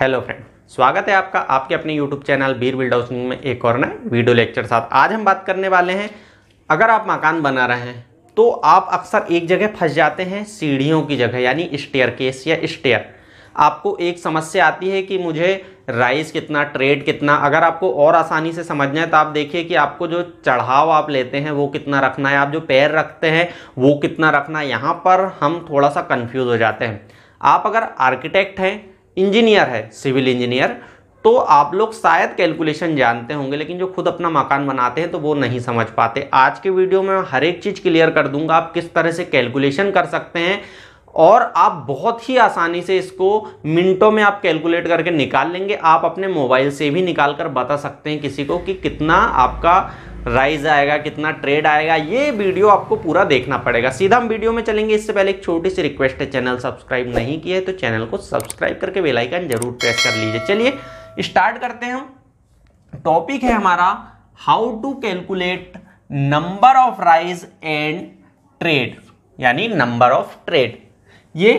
hello friend स्वागत है आपका आपके अपने यूट्यूब चैनल बीर बिल्ड हाउसिंग में एक और नए वीडियो लेक्चर साथ आज हम बात करने वाले हैं अगर आप मकान बना रहे हैं तो आप अक्सर एक जगह फंस जाते हैं सीढ़ियों की जगह यानी स्टेयर केस या स्टेयर आपको एक समस्या आती है कि मुझे राइस कितना ट्रेड कितना अगर आपको और आसानी से समझना है तो आप देखिए कि आपको जो चढ़ाव आप लेते हैं वो कितना रखना है आप जो पैर रखते हैं वो कितना रखना है यहाँ पर हम थोड़ा सा कन्फ्यूज़ हो जाते हैं आप अगर आर्किटेक्ट हैं इंजीनियर है सिविल इंजीनियर तो आप लोग शायद कैलकुलेशन जानते होंगे लेकिन जो खुद अपना मकान बनाते हैं तो वो नहीं समझ पाते आज के वीडियो में हर एक चीज़ क्लियर कर दूंगा आप किस तरह से कैलकुलेशन कर सकते हैं और आप बहुत ही आसानी से इसको मिनटों में आप कैलकुलेट करके निकाल लेंगे आप अपने मोबाइल से भी निकाल कर बता सकते हैं किसी को कि कितना आपका राइज आएगा कितना ट्रेड आएगा ये वीडियो आपको पूरा देखना पड़ेगा सीधा हम वीडियो में चलेंगे इससे पहले एक छोटी सी रिक्वेस्ट है चैनल सब्सक्राइब नहीं किया है तो चैनल को सब्सक्राइब करके बेलाइकन जरूर प्रेस कर लीजिए चलिए स्टार्ट करते हैं टॉपिक है हमारा how to calculate number of rise and tread यानी नंबर ऑफ ट्रेड ये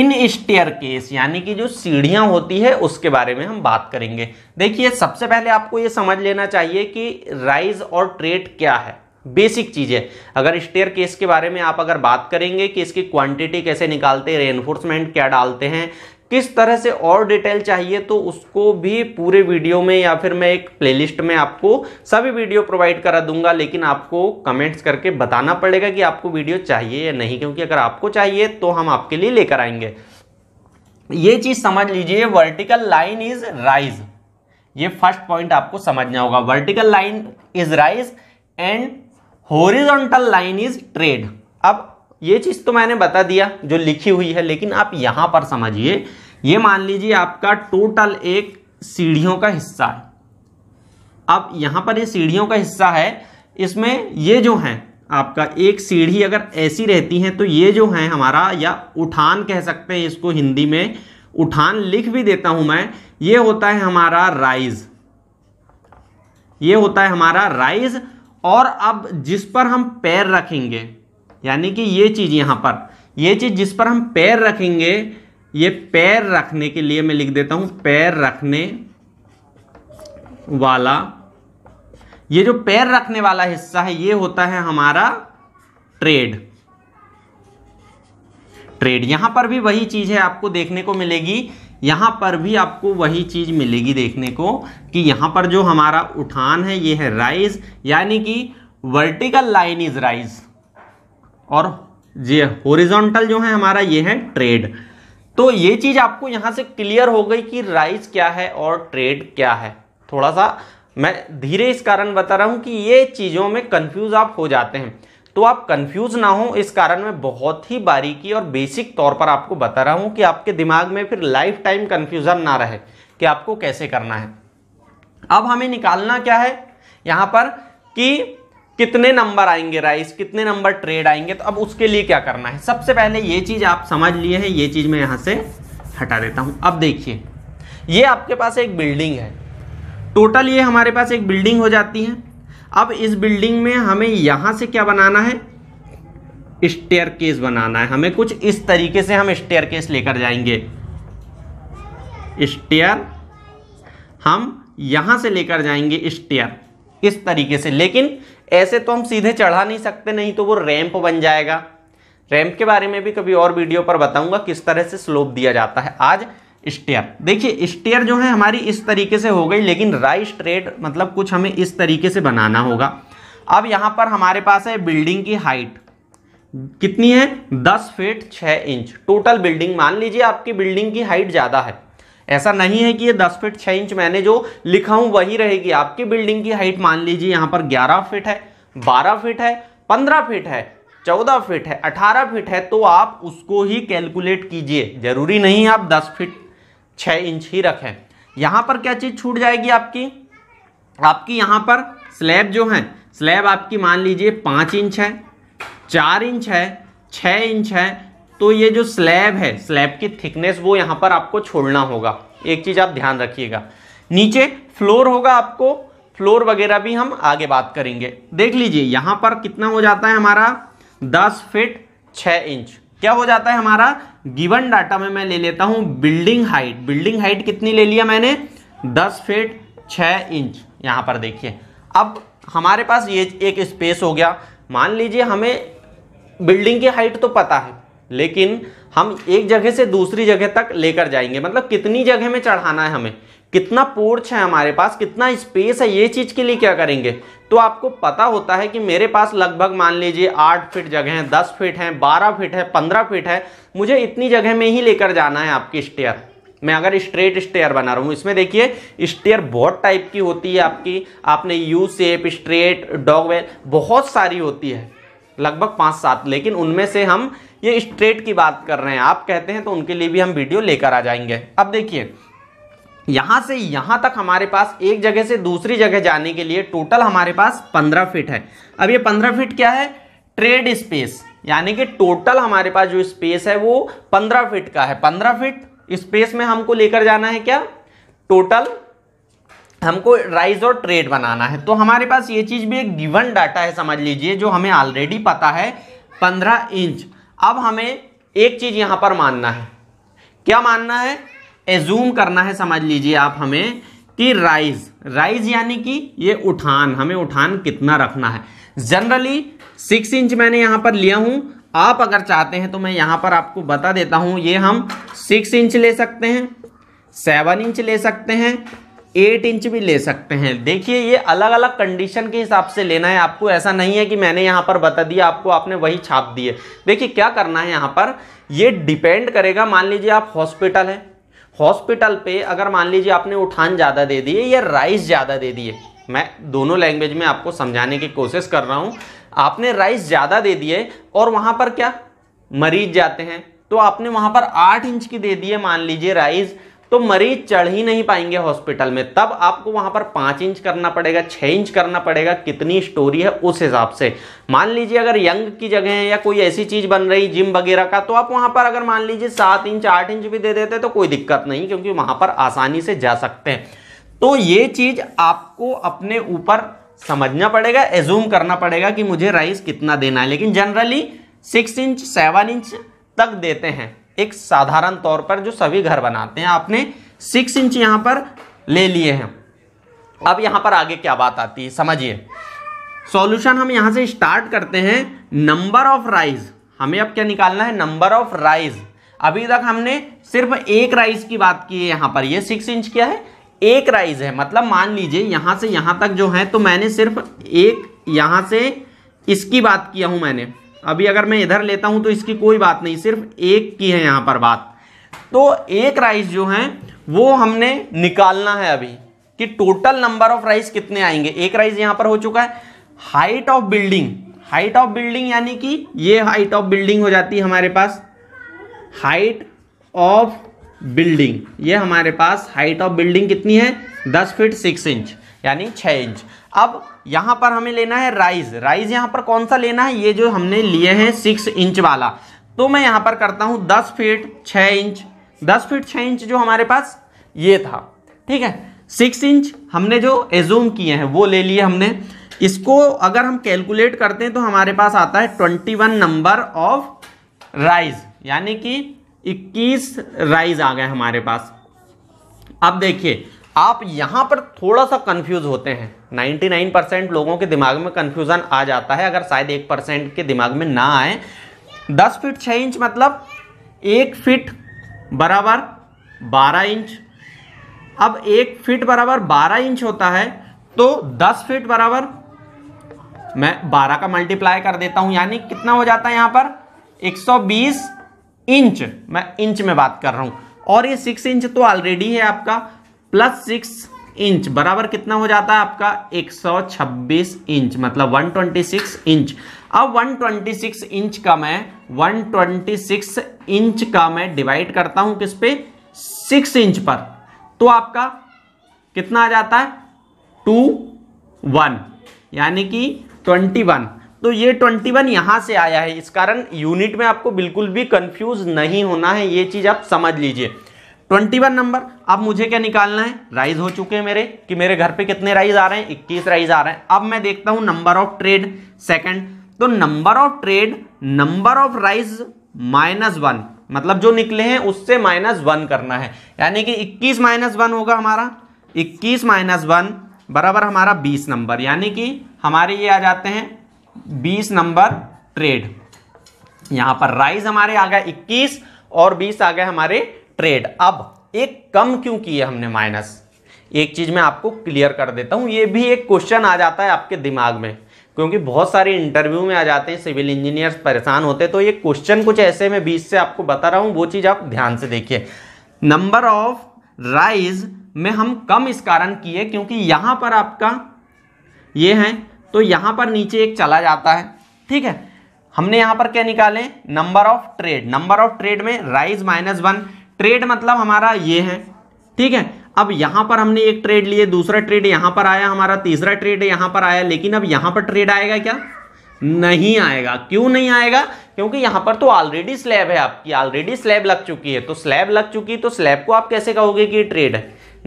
इन स्टेयर केस यानी कि जो सीढ़ियां होती है उसके बारे में हम बात करेंगे देखिए सबसे पहले आपको यह समझ लेना चाहिए कि राइज और ट्रेट क्या है बेसिक चीज़ है अगर स्टेयर केस के बारे में आप अगर बात करेंगे कि इसकी क्वांटिटी कैसे निकालते हैं रेनफोर्समेंट क्या डालते हैं किस तरह से और डिटेल चाहिए तो उसको भी पूरे वीडियो में या फिर मैं एक प्लेलिस्ट में आपको सभी वीडियो प्रोवाइड करा दूंगा लेकिन आपको कमेंट्स करके बताना पड़ेगा कि आपको वीडियो चाहिए या नहीं क्योंकि अगर आपको चाहिए तो हम आपके लिए लेकर आएंगे ये चीज समझ लीजिए वर्टिकल लाइन इज राइज ये फर्स्ट पॉइंट आपको समझना होगा vertical line is rise and horizontal line is tread अब ये चीज तो मैंने बता दिया जो लिखी हुई है लेकिन आप यहां पर समझिए ये मान लीजिए आपका टोटल एक सीढ़ियों का हिस्सा है अब यहां पर ये सीढ़ियों का हिस्सा है इसमें ये जो है आपका एक सीढ़ी अगर ऐसी रहती है तो ये जो है हमारा या उठान कह सकते हैं इसको हिंदी में उठान लिख भी देता हूं मैं ये होता है हमारा राइज ये होता है हमारा राइज और अब जिस पर हम पैर रखेंगे यानी कि ये चीज़ यहां पर ये चीज़ जिस पर हम पैर रखेंगे ये पैर रखने के लिए मैं लिख देता हूं पैर रखने वाला ये जो पैर रखने वाला हिस्सा है ये होता है हमारा ट्रेड ट्रेड यहां पर भी वही चीज है आपको देखने को मिलेगी यहां पर भी आपको वही चीज मिलेगी देखने को कि यहां पर जो हमारा उठान है ये है राइज यानी कि वर्टिकल लाइन इज राइज और ये होरिजोंटल जो है हमारा ये है ट्रेड तो ये चीज आपको यहां से क्लियर हो गई कि राइस क्या है और ट्रेड क्या है थोड़ा सा मैं धीरे इस कारण बता रहा हूं कि ये चीजों में कंफ्यूज आप हो जाते हैं तो आप कंफ्यूज ना हो इस कारण मैं बहुत ही बारीकी और बेसिक तौर पर आपको बता रहा हूं कि आपके दिमाग में फिर लाइफ टाइम कंफ्यूजन ना रहे कि आपको कैसे करना है अब हमें निकालना क्या है यहां पर कि कितने नंबर आएंगे राइस कितने नंबर ट्रेड आएंगे तो अब उसके लिए क्या करना है सबसे पहले ये चीज़ आप समझ लिए हैं ये चीज़ मैं यहां से हटा देता हूं अब देखिए ये आपके पास एक बिल्डिंग है टोटल ये हमारे पास एक बिल्डिंग हो जाती है अब इस बिल्डिंग में हमें यहां से क्या बनाना है स्टेयर केस बनाना है हमें कुछ इस तरीके से हम स्टेयर केस लेकर जाएंगे स्टेयर हम यहां से लेकर जाएंगे स्टेयर इस तरीके से लेकिन ऐसे तो हम सीधे चढ़ा नहीं सकते नहीं तो वो रैंप बन जाएगा रैंप के बारे में भी कभी और वीडियो पर बताऊंगा किस तरह से स्लोप दिया जाता है आज स्टेयर देखिए स्टेयर जो है हमारी इस तरीके से हो गई लेकिन राइट स्ट्रेट मतलब कुछ हमें इस तरीके से बनाना होगा अब यहाँ पर हमारे पास है बिल्डिंग की हाइट कितनी है दस फीट छः इंच टोटल बिल्डिंग मान लीजिए आपकी बिल्डिंग की हाइट ज़्यादा है ऐसा नहीं है कि ये 10 फीट 6 इंच मैंने जो लिखा हूं वही रहेगी आपकी बिल्डिंग की हाइट मान लीजिए यहां पर 11 फीट है 12 फीट है 15 फीट है 14 फीट है 18 फीट है तो आप उसको ही कैलकुलेट कीजिए जरूरी नहीं आप 10 फीट 6 इंच ही रखें यहां पर क्या चीज़ छूट जाएगी आपकी आपकी यहां पर स्लैब जो है स्लैब आपकी मान लीजिए पांच इंच है चार इंच है छ इंच है तो ये जो स्लैब है स्लैब की थिकनेस वो यहाँ पर आपको छोड़ना होगा एक चीज़ आप ध्यान रखिएगा नीचे फ्लोर होगा आपको फ्लोर वगैरह भी हम आगे बात करेंगे देख लीजिए यहाँ पर कितना हो जाता है हमारा दस फिट छ इंच क्या हो जाता है हमारा गिवन डाटा में मैं ले लेता हूँ बिल्डिंग हाइट बिल्डिंग हाइट कितनी ले लिया मैंने दस फिट छ इंच यहाँ पर देखिए अब हमारे पास ये एक स्पेस हो गया मान लीजिए हमें बिल्डिंग की हाइट तो पता है लेकिन हम एक जगह से दूसरी जगह तक लेकर जाएंगे मतलब कितनी जगह में चढ़ाना है हमें कितना पोर्च है हमारे पास कितना स्पेस है ये चीज़ के लिए क्या करेंगे तो आपको पता होता है कि मेरे पास लगभग मान लीजिए आठ फीट जगह है दस फीट है बारह फीट है पंद्रह फीट है मुझे इतनी जगह में ही लेकर जाना है आपकी स्टेयर मैं अगर स्ट्रेट स्टेयर बना रहा हूँ इसमें देखिए स्टेयर बहुत टाइप की होती है आपकी आपने यू सेप स्ट्रेट डॉग वेल बहुत सारी होती है लगभग पाँच सात लेकिन उनमें से हम ये स्ट्रेट की बात कर रहे हैं आप कहते हैं तो उनके लिए भी हम वीडियो लेकर आ जाएंगे अब देखिए यहाँ से यहाँ तक हमारे पास एक जगह से दूसरी जगह जाने के लिए टोटल हमारे पास पंद्रह फिट है अब ये पंद्रह फिट क्या है ट्रेड स्पेस यानी कि टोटल हमारे पास जो स्पेस है वो पंद्रह फिट का है पंद्रह फिट स्पेस में हमको लेकर जाना है क्या टोटल हमको राइज और ट्रेड बनाना है तो हमारे पास ये चीज़ भी एक गिवन डाटा है समझ लीजिए जो हमें ऑलरेडी पता है पंद्रह इंच अब हमें एक चीज़ यहाँ पर मानना है क्या मानना है एजूम करना है समझ लीजिए आप हमें कि राइज राइज यानी कि ये उठान हमें उठान कितना रखना है जनरली सिक्स इंच मैंने यहाँ पर लिया हूँ आप अगर चाहते हैं तो मैं यहाँ पर आपको बता देता हूँ ये हम सिक्स इंच ले सकते हैं सेवन इंच ले सकते हैं एट इंच भी ले सकते हैं देखिए ये अलग अलग कंडीशन के हिसाब से लेना है आपको ऐसा नहीं है कि मैंने यहाँ पर बता दिया आपको आपने वही छाप दिए देखिए क्या करना है यहाँ पर ये डिपेंड करेगा मान लीजिए आप हॉस्पिटल हैं हॉस्पिटल पे अगर मान लीजिए आपने उठान ज़्यादा दे दिए या राइस ज़्यादा दे दिए मैं दोनों लैंग्वेज में आपको समझाने की कोशिश कर रहा हूँ आपने राइस ज़्यादा दे दिए और वहाँ पर क्या मरीज जाते हैं तो आपने वहाँ पर आठ इंच की दे दिए मान लीजिए राइस तो मरीज चढ़ ही नहीं पाएंगे हॉस्पिटल में तब आपको वहां पर पाँच इंच करना पड़ेगा छः इंच करना पड़ेगा कितनी स्टोरी है उस हिसाब से मान लीजिए अगर यंग की जगह है या कोई ऐसी चीज़ बन रही जिम वगैरह का तो आप वहां पर अगर मान लीजिए सात इंच आठ इंच भी दे देते तो कोई दिक्कत नहीं क्योंकि वहां पर आसानी से जा सकते हैं तो ये चीज़ आपको अपने ऊपर समझना पड़ेगा एज्यूम करना पड़ेगा कि मुझे राइस कितना देना है लेकिन generally six inch seven inch तक देते हैं एक साधारण तौर पर जो सभी घर बनाते हैं आपने सिक्स इंच यहां पर ले लिए हैं अब यहां पर आगे क्या बात आती है समझिए सॉल्यूशन हम यहाँ से स्टार्ट करते हैं नंबर ऑफ राइज हमें अब क्या निकालना है नंबर ऑफ राइज अभी तक हमने सिर्फ एक राइज की बात की है यहां पर ये सिक्स इंच क्या है एक राइज है मतलब मान लीजिए यहां से यहां तक जो है तो मैंने सिर्फ एक यहां से इसकी बात किया हूं मैंने अभी अगर मैं इधर लेता हूं तो इसकी कोई बात नहीं सिर्फ एक की है यहां पर बात तो एक राइस जो है वो हमने निकालना है अभी कि टोटल नंबर ऑफ राइस कितने आएंगे एक राइस यहां पर हो चुका है height of building height of building यानी कि ये हाइट ऑफ बिल्डिंग हो जाती है हमारे पास हाइट ऑफ बिल्डिंग ये हमारे पास हाइट ऑफ बिल्डिंग कितनी है दस फीट सिक्स इंच यानी छः इंच अब यहाँ पर हमें लेना है राइज राइज यहाँ पर कौन सा लेना है ये जो हमने लिए हैं सिक्स इंच वाला तो मैं यहाँ पर करता हूँ दस फीट छः इंच दस फीट छः इंच जो हमारे पास ये था ठीक है सिक्स इंच हमने जो एजूम किए हैं वो ले लिए हमने इसको अगर हम कैलकुलेट करते हैं तो हमारे पास आता है twenty one number of rise यानी कि इक्कीस राइज आ गए हमारे पास अब देखिए आप यहाँ पर थोड़ा सा कंफ्यूज होते हैं 99 परसेंट लोगों के दिमाग में कंफ्यूजन आ जाता है अगर शायद एक परसेंट के दिमाग में ना आए 10 फीट 6 इंच मतलब एक फीट बराबर 12 इंच अब एक फीट बराबर 12 इंच होता है तो 10 फीट बराबर मैं 12 का मल्टीप्लाई कर देता हूँ यानी कितना हो जाता है यहाँ पर 120 इंच मैं इंच में बात कर रहा हूँ और ये सिक्स इंच तो ऑलरेडी है आपका प्लस सिक्स इंच बराबर कितना हो जाता है आपका 126 इंच मतलब 126 इंच अब 126 इंच का मैं 126 इंच का मैं डिवाइड करता हूं किस पे 6 इंच पर तो आपका कितना आ जाता है टू वन यानी कि ट्वेंटी वन तो ये ट्वेंटी वन यहाँ से आया है इस कारण यूनिट में आपको बिल्कुल भी कंफ्यूज नहीं होना है ये चीज़ आप समझ लीजिए ट्वेंटी वन नंबर अब मुझे क्या निकालना है राइज हो चुके हैं मेरे कि मेरे घर पे कितने राइज आ रहे हैं इक्कीस राइज आ रहे हैं अब मैं देखता हूं नंबर ऑफ ट्रेड सेकंड तो number of tread number of rise minus one मतलब जो निकले हैं उससे माइनस वन करना है यानी कि इक्कीस माइनस वन होगा हमारा इक्कीस माइनस वन बराबर हमारा बीस नंबर यानी कि हमारे ये आ जाते हैं बीस नंबर ट्रेड यहां पर राइज हमारे आ गया इक्कीस और बीस आ गए हमारे ट्रेड अब एक कम क्यों किए हमने माइनस एक चीज़ मैं आपको क्लियर कर देता हूं ये भी एक क्वेश्चन आ जाता है आपके दिमाग में क्योंकि बहुत सारे इंटरव्यू में आ जाते हैं सिविल इंजीनियर्स परेशान होते हैं तो ये क्वेश्चन कुछ ऐसे में बीच से आपको बता रहा हूं वो चीज़ आप ध्यान से देखिए नंबर ऑफ राइज में हम कम इस कारण किए क्योंकि यहां पर आपका ये है तो यहां पर नीचे एक चला जाता है ठीक है हमने यहां पर क्या निकाले number of tread number of tread में राइज माइनस वन ट्रेड मतलब हमारा ये है ठीक है अब यहां पर हमने एक ट्रेड लिए दूसरा ट्रेड यहां पर आया हमारा तीसरा ट्रेड यहां पर आया लेकिन अब यहां पर ट्रेड आएगा क्या नहीं आएगा क्यों नहीं आएगा क्योंकि यहां पर तो ऑलरेडी स्लैब है आपकी ऑलरेडी स्लैब लग चुकी है तो स्लैब लग चुकी है तो स्लैब को आप कैसे कहोगे कि ट्रेड है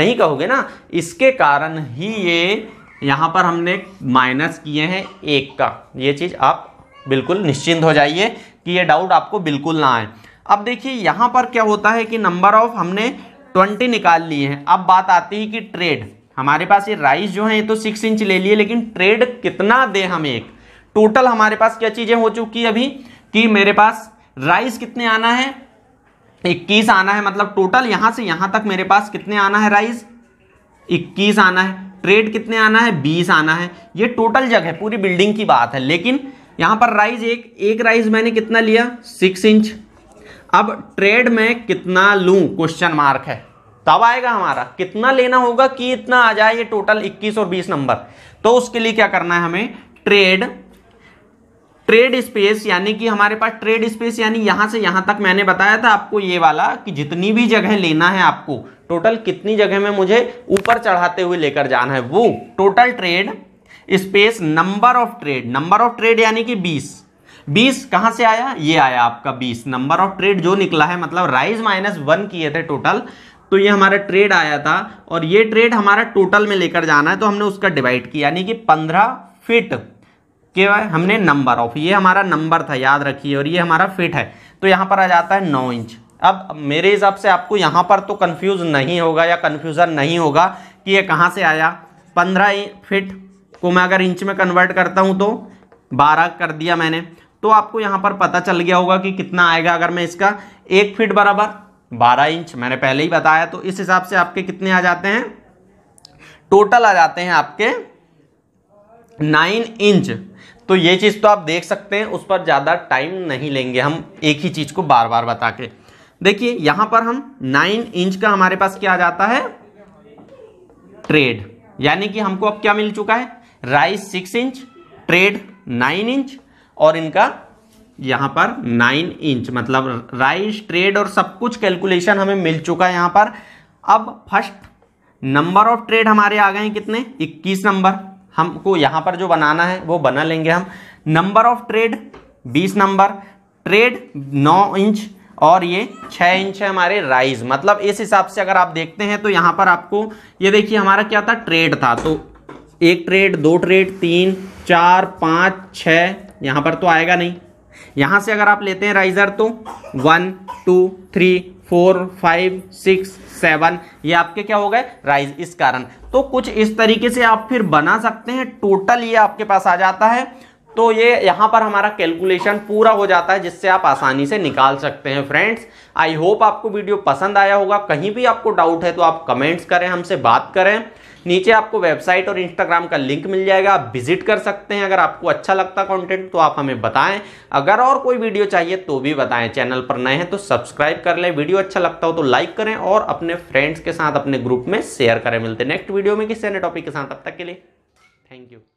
नहीं कहोगे ना इसके कारण ही ये यहां पर हमने माइनस किए हैं एक का ये चीज़ आप बिल्कुल निश्चिंत हो जाइए कि ये डाउट आपको बिल्कुल ना आए अब देखिए यहाँ पर क्या होता है कि नंबर ऑफ हमने ट्वेंटी निकाल लिए हैं अब बात आती है कि ट्रेड हमारे पास ये राइस जो है ये तो सिक्स इंच ले लिए लेकिन ट्रेड कितना दे हमें एक टोटल हमारे पास क्या चीज़ें हो चुकी है अभी कि मेरे पास राइस कितने आना है इक्कीस आना है मतलब टोटल यहाँ से यहाँ तक मेरे पास कितने आना है राइस इक्कीस आना है ट्रेड कितने आना है बीस आना है ये टोटल जगह पूरी बिल्डिंग की बात है लेकिन यहाँ पर राइस एक एक राइस मैंने कितना लिया सिक्स इंच अब ट्रेड में कितना लूं क्वेश्चन मार्क है तब आएगा हमारा कितना लेना होगा कि इतना आ जाए ये टोटल 21 और 20 नंबर तो उसके लिए क्या करना है हमें ट्रेड ट्रेड स्पेस यानी कि हमारे पास ट्रेड स्पेस यानी यहां से यहां तक मैंने बताया था आपको ये वाला कि जितनी भी जगह लेना है आपको टोटल कितनी जगह में मुझे ऊपर चढ़ाते हुए लेकर जाना है वो total tread space number of tread number of tread यानी कि बीस बीस कहाँ से आया ये आया आपका बीस नंबर ऑफ ट्रेड जो निकला है मतलब राइज माइनस वन किए थे टोटल तो ये हमारा ट्रेड आया था और ये ट्रेड हमारा टोटल में लेकर जाना है तो हमने उसका डिवाइड किया यानी कि पंद्रह फिट के हमने नंबर ऑफ ये हमारा नंबर था याद रखिए और ये हमारा फिट है तो यहाँ पर आ जाता है नौ इंच अब मेरे हिसाब से आपको यहाँ पर तो कन्फ्यूज़ नहीं होगा या कन्फ्यूज़न नहीं होगा कि ये कहाँ से आया पंद्रह फिट को मैं अगर इंच में कन्वर्ट करता हूँ तो बारह कर दिया मैंने तो आपको यहां पर पता चल गया होगा कि कितना आएगा अगर मैं इसका एक फीट बराबर बारह इंच मैंने पहले ही बताया तो इस हिसाब से आपके कितने आ जाते हैं टोटल आ जाते हैं आपके नाइन इंच तो ये चीज़ तो आप देख सकते हैं उस पर ज़्यादा टाइम नहीं लेंगे हम एक ही चीज़ को बार बार बता के देखिए यहां पर हम नाइन इंच का हमारे पास क्या आ जाता है ट्रेड यानी कि हमको अब क्या मिल चुका है rise six inch tread nine inch और इनका यहाँ पर नाइन इंच मतलब राइस ट्रेड और सब कुछ कैलकुलेशन हमें मिल चुका है यहाँ पर अब फर्स्ट नंबर ऑफ ट्रेड हमारे आ गए हैं कितने 21 नंबर हमको यहाँ पर जो बनाना है वो बना लेंगे हम number of tread 20 number tread 9 inch और ये 6 इंच है हमारे राइज मतलब इस हिसाब से अगर आप देखते हैं तो यहाँ पर आपको ये देखिए हमारा क्या था ट्रेड था तो एक ट्रेड दो ट्रेड तीन चार पाँच छः यहाँ पर तो आएगा नहीं यहाँ से अगर आप लेते हैं राइजर तो one two three four five six seven ये आपके क्या हो गए राइज इस कारण तो कुछ इस तरीके से आप फिर बना सकते हैं टोटल ये आपके पास आ जाता है तो ये यहाँ पर हमारा कैलकुलेशन पूरा हो जाता है जिससे आप आसानी से निकाल सकते हैं फ्रेंड्स आई होप आपको वीडियो पसंद आया होगा कहीं भी आपको डाउट है तो आप कमेंट्स करें हमसे बात करें नीचे आपको वेबसाइट और इंस्टाग्राम का लिंक मिल जाएगा आप विजिट कर सकते हैं अगर आपको अच्छा लगता कंटेंट तो आप हमें बताएं अगर और कोई वीडियो चाहिए तो भी बताएं चैनल पर नए हैं तो सब्सक्राइब कर लें वीडियो अच्छा लगता हो तो लाइक करें और अपने फ्रेंड्स के साथ अपने ग्रुप में शेयर करें मिलते हैं नेक्स्ट वीडियो में किसी अन्य टॉपिक के साथ अब तक के लिए थैंक यू